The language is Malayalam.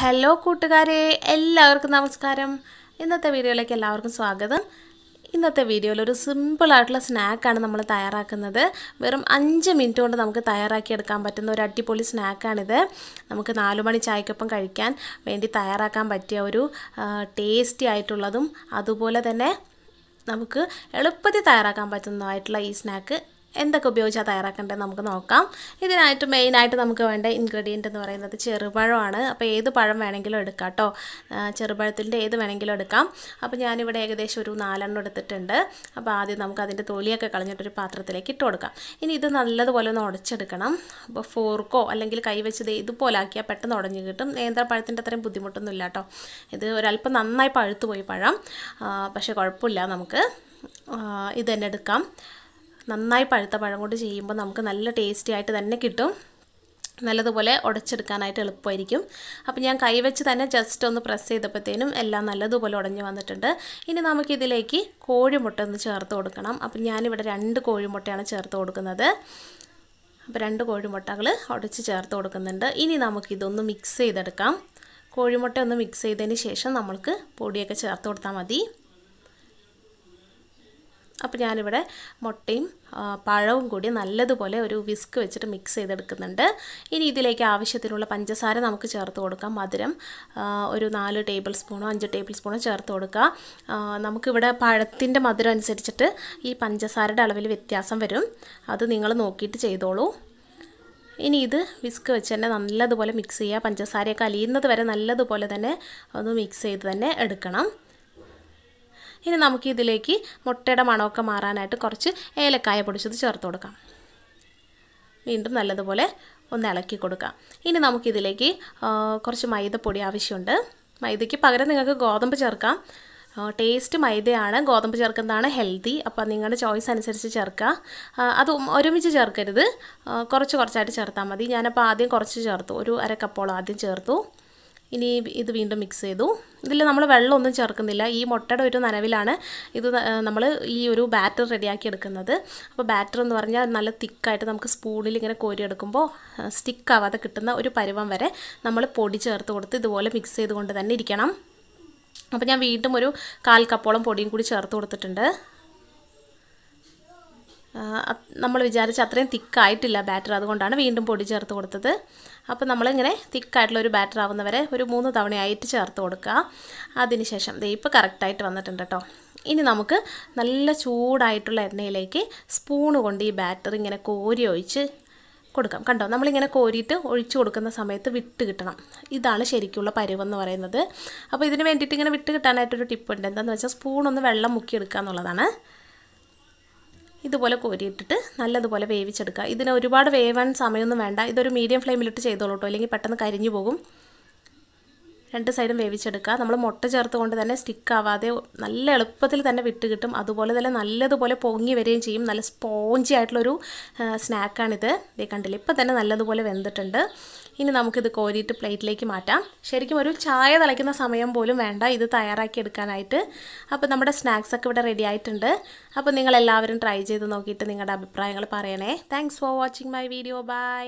ഹലോ കൂട്ടുകാരെ എല്ലാവർക്കും നമസ്കാരം ഇന്നത്തെ വീഡിയോയിലേക്ക് എല്ലാവർക്കും സ്വാഗതം ഇന്നത്തെ വീഡിയോയിൽ ഒരു സിമ്പിളായിട്ടുള്ള സ്നാക്കാണ് നമ്മൾ തയ്യാറാക്കുന്നത് വെറും അഞ്ച് മിനിറ്റ് കൊണ്ട് നമുക്ക് തയ്യാറാക്കി എടുക്കാൻ പറ്റുന്ന ഒരു അടിപൊളി സ്നാക്കാണിത് നമുക്ക് നാലു മണി ചായക്കൊപ്പം കഴിക്കാൻ വേണ്ടി തയ്യാറാക്കാൻ പറ്റിയ ഒരു ടേസ്റ്റി ആയിട്ടുള്ളതും അതുപോലെ തന്നെ നമുക്ക് എളുപ്പത്തിൽ തയ്യാറാക്കാൻ പറ്റുന്നതായിട്ടുള്ള ഈ സ്നാക്ക് എന്തൊക്കെ ഉപയോഗിച്ചാൽ തയ്യാറാക്കേണ്ടത് നമുക്ക് നോക്കാം ഇതിനായിട്ട് മെയിനായിട്ട് നമുക്ക് വേണ്ട ഇൻഗ്രീഡിയൻ്റ് എന്ന് പറയുന്നത് ചെറുപഴമാണ് അപ്പോൾ ഏത് പഴം വേണമെങ്കിലും എടുക്കാം കേട്ടോ ചെറുപഴത്തിൻ്റെ ഏത് വേണമെങ്കിലും എടുക്കാം അപ്പോൾ ഞാനിവിടെ ഏകദേശം ഒരു നാലെണ്ണം എടുത്തിട്ടുണ്ട് അപ്പോൾ ആദ്യം നമുക്ക് അതിൻ്റെ തൊലിയൊക്കെ കളഞ്ഞിട്ടൊരു പാത്രത്തിലേക്ക് ഇട്ട് കൊടുക്കാം ഇനി ഇത് നല്ലതുപോലെ ഒന്ന് ഉടച്ചെടുക്കണം അപ്പോൾ ഫോർക്കോ അല്ലെങ്കിൽ കൈ ഇതുപോലെ ആക്കിയാൽ പെട്ടെന്ന് ഉടഞ്ഞു കിട്ടും നേന്ത്രപ്പഴത്തിൻ്റെ അത്രയും ബുദ്ധിമുട്ടൊന്നും ഇല്ല കേട്ടോ ഇത് ഒരല്പം നന്നായി പഴുത്തുപോയി പഴം പക്ഷേ കുഴപ്പമില്ല നമുക്ക് ഇത് തന്നെ എടുക്കാം നന്നായി പഴുത്ത പഴം കൊണ്ട് ചെയ്യുമ്പോൾ നമുക്ക് നല്ല ടേസ്റ്റി ആയിട്ട് തന്നെ കിട്ടും നല്ലതുപോലെ ഉടച്ചെടുക്കാനായിട്ട് എളുപ്പമായിരിക്കും അപ്പോൾ ഞാൻ കൈവച്ച് തന്നെ ജസ്റ്റ് ഒന്ന് പ്രസ് ചെയ്തപ്പോഴത്തേനും എല്ലാം നല്ലതുപോലെ ഉടഞ്ഞു വന്നിട്ടുണ്ട് ഇനി നമുക്കിതിലേക്ക് കോഴിമുട്ട ഒന്ന് ചേർത്ത് കൊടുക്കണം അപ്പം ഞാനിവിടെ രണ്ട് കോഴിമുട്ടയാണ് ചേർത്ത് കൊടുക്കുന്നത് അപ്പോൾ രണ്ട് കോഴിമുട്ടകൾ ഉടച്ച് ചേർത്ത് കൊടുക്കുന്നുണ്ട് ഇനി നമുക്കിതൊന്ന് മിക്സ് ചെയ്തെടുക്കാം കോഴിമുട്ട ഒന്ന് മിക്സ് ചെയ്തതിന് ശേഷം നമ്മൾക്ക് പൊടിയൊക്കെ ചേർത്ത് കൊടുത്താൽ മതി അപ്പോൾ ഞാനിവിടെ മുട്ടയും പഴവും കൂടി നല്ലതുപോലെ ഒരു വിസ്ക് വെച്ചിട്ട് മിക്സ് ചെയ്തെടുക്കുന്നുണ്ട് ഇനി ഇതിലേക്ക് ആവശ്യത്തിനുള്ള പഞ്ചസാര നമുക്ക് ചേർത്ത് കൊടുക്കാം മധുരം ഒരു നാല് ടേബിൾ സ്പൂണോ അഞ്ച് ടേബിൾ സ്പൂണോ ചേർത്ത് കൊടുക്കുക നമുക്കിവിടെ പഴത്തിൻ്റെ മധുരം അനുസരിച്ചിട്ട് ഈ പഞ്ചസാരയുടെ അളവിൽ വ്യത്യാസം വരും അത് നിങ്ങൾ നോക്കിയിട്ട് ചെയ്തോളൂ ഇനി ഇത് വിസ്ക് വെച്ച് തന്നെ നല്ലതുപോലെ മിക്സ് ചെയ്യുക പഞ്ചസാരയൊക്കെ അലിയുന്നത് വരെ നല്ലതുപോലെ തന്നെ ഒന്ന് മിക്സ് ചെയ്ത് തന്നെ എടുക്കണം ഇനി നമുക്ക് ഇതിലേക്ക് മുട്ടയുടെ മണമൊക്കെ മാറാനായിട്ട് കുറച്ച് ഏലക്കായ പൊടിച്ചത് ചേർത്ത് കൊടുക്കാം വീണ്ടും നല്ലതുപോലെ ഒന്ന് ഇളക്കി കൊടുക്കാം ഇനി നമുക്കിതിലേക്ക് കുറച്ച് മൈദപ്പൊടി ആവശ്യമുണ്ട് മൈദയ്ക്ക് പകരം നിങ്ങൾക്ക് ഗോതമ്പ് ചേർക്കാം ടേസ്റ്റ് മൈദയാണ് ഗോതമ്പ് ചേർക്കുന്നതാണ് ഹെൽത്തി അപ്പോൾ നിങ്ങളുടെ ചോയ്സ് അനുസരിച്ച് ചേർക്കുക അത് ഒരുമിച്ച് ചേർക്കരുത് കുറച്ച് കുറച്ചായിട്ട് ചേർത്താൽ മതി ഞാനപ്പോൾ ആദ്യം കുറച്ച് ചേർത്തു ഒരു അര കപ്പോളം ആദ്യം ചേർത്തു ഇനി ഇത് വീണ്ടും മിക്സ് ചെയ്തു ഇതിൽ നമ്മൾ വെള്ളമൊന്നും ചേർക്കുന്നില്ല ഈ മുട്ടയുടെ ഒരു നനവിലാണ് ഇത് നമ്മൾ ഈ ഒരു ബാറ്റർ റെഡിയാക്കി എടുക്കുന്നത് അപ്പോൾ ബാറ്റർ എന്ന് പറഞ്ഞാൽ നല്ല തിക്കായിട്ട് നമുക്ക് സ്പൂണിൽ ഇങ്ങനെ കോരിയെടുക്കുമ്പോൾ ആവാതെ കിട്ടുന്ന ഒരു പരുവം വരെ നമ്മൾ പൊടി ചേർത്ത് കൊടുത്ത് ഇതുപോലെ മിക്സ് ചെയ്തുകൊണ്ട് തന്നെ ഇരിക്കണം അപ്പോൾ ഞാൻ വീണ്ടും ഒരു കാൽ കപ്പോളം പൊടിയും കൂടി ചേർത്ത് കൊടുത്തിട്ടുണ്ട് നമ്മൾ വിചാരിച്ച അത്രയും തിക്കായിട്ടില്ല ബാറ്റർ അതുകൊണ്ടാണ് വീണ്ടും പൊടി ചേർത്ത് കൊടുത്തത് അപ്പോൾ നമ്മളിങ്ങനെ തിക്കായിട്ടുള്ള ഒരു ബാറ്റർ ആവുന്നവരെ ഒരു മൂന്ന് തവണയായിട്ട് ചേർത്ത് കൊടുക്കുക അതിനുശേഷം ഇപ്പോൾ കറക്റ്റായിട്ട് വന്നിട്ടുണ്ട് കേട്ടോ ഇനി നമുക്ക് നല്ല ചൂടായിട്ടുള്ള എണ്ണയിലേക്ക് സ്പൂണ് കൊണ്ട് ഈ ബാറ്റർ ഇങ്ങനെ കോരി ഒഴിച്ച് കൊടുക്കാം കണ്ടോ നമ്മളിങ്ങനെ കോരിയിട്ട് ഒഴിച്ചു കൊടുക്കുന്ന സമയത്ത് വിട്ട് കിട്ടണം ഇതാണ് ശരിക്കുള്ള പരുവെന്ന് പറയുന്നത് അപ്പോൾ ഇതിന് വേണ്ടിയിട്ട് ഇങ്ങനെ വിട്ട് കിട്ടാനായിട്ടൊരു ടിപ്പുണ്ട് എന്താണെന്ന് വെച്ചാൽ സ്പൂണൊന്ന് വെള്ളം മുക്കിയെടുക്കുക എന്നുള്ളതാണ് ഇതുപോലെ കോരിയിട്ടിട്ട് നല്ലതുപോലെ വേവിച്ചെടുക്കുക ഇതിന് ഒരുപാട് വേവാൻ സമയമൊന്നും വേണ്ട ഇതൊരു മീഡിയം ഫ്ലെയിമിലിട്ട് ചെയ്തോളൂ കേട്ടോ അല്ലെങ്കിൽ പെട്ടെന്ന് കരിഞ്ഞു പോകും രണ്ട് സൈഡും വേവിച്ചെടുക്കുക നമ്മൾ മുട്ട ചേർത്തുകൊണ്ട് തന്നെ സ്റ്റിക്ക് ആവാതെ നല്ല എളുപ്പത്തിൽ തന്നെ വിട്ട് കിട്ടും അതുപോലെ തന്നെ നല്ലതുപോലെ പൊങ്ങി വരികയും ചെയ്യും നല്ല സ്പോഞ്ചി ആയിട്ടുള്ളൊരു സ്നാക്കാണിത് ഇതേ കണ്ടില്ല ഇപ്പം തന്നെ നല്ലതുപോലെ വെന്തിട്ടുണ്ട് ഇനി നമുക്കിത് കോരിയിട്ട് പ്ലേറ്റിലേക്ക് മാറ്റാം ശരിക്കും ഒരു ചായ തിളയ്ക്കുന്ന സമയം പോലും വേണ്ട ഇത് തയ്യാറാക്കി എടുക്കാനായിട്ട് അപ്പോൾ നമ്മുടെ സ്നാക്സൊക്കെ ഇവിടെ റെഡി ആയിട്ടുണ്ട് അപ്പോൾ നിങ്ങളെല്ലാവരും ട്രൈ ചെയ്ത് നോക്കിയിട്ട് നിങ്ങളുടെ അഭിപ്രായങ്ങൾ പറയണേ thanks for watching my video by